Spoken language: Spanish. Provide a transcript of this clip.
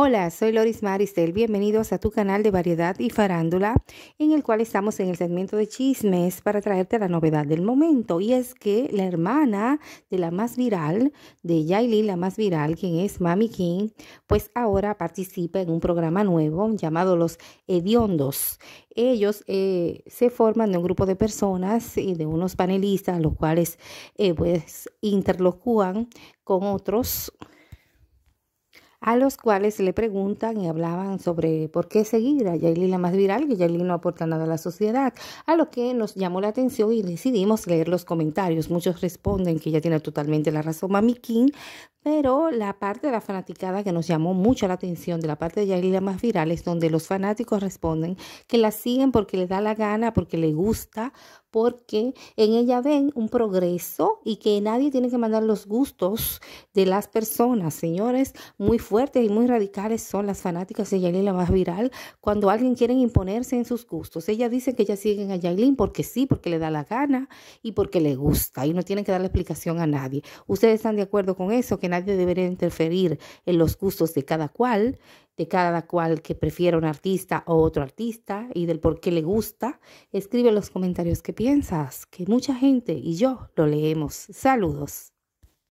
Hola, soy Loris Maristel. Bienvenidos a tu canal de variedad y farándula, en el cual estamos en el segmento de chismes para traerte la novedad del momento. Y es que la hermana de la más viral, de Yailin, la más viral, quien es Mami King, pues ahora participa en un programa nuevo llamado Los Hediondos. Ellos eh, se forman de un grupo de personas y de unos panelistas, los cuales eh, pues interlocúan con otros a los cuales le preguntan y hablaban sobre por qué seguir a Yailin la más viral, que Yailin no aporta nada a la sociedad, a lo que nos llamó la atención y decidimos leer los comentarios. Muchos responden que ella tiene totalmente la razón, Mami King, pero la parte de la fanaticada que nos llamó mucho la atención de la parte de Yailin más viral es donde los fanáticos responden que la siguen porque le da la gana, porque le gusta, porque en ella ven un progreso y que nadie tiene que mandar los gustos de las personas. Señores, muy fuertes y muy radicales son las fanáticas de Yailin, la más viral, cuando alguien quiere imponerse en sus gustos. Ellas dicen que ellas siguen a Yailin porque sí, porque le da la gana y porque le gusta y no tienen que dar la explicación a nadie. ¿Ustedes están de acuerdo con eso? Que nadie debería interferir en los gustos de cada cual de cada cual que prefiera un artista o otro artista y del por qué le gusta. Escribe en los comentarios que piensas, que mucha gente y yo lo leemos. Saludos.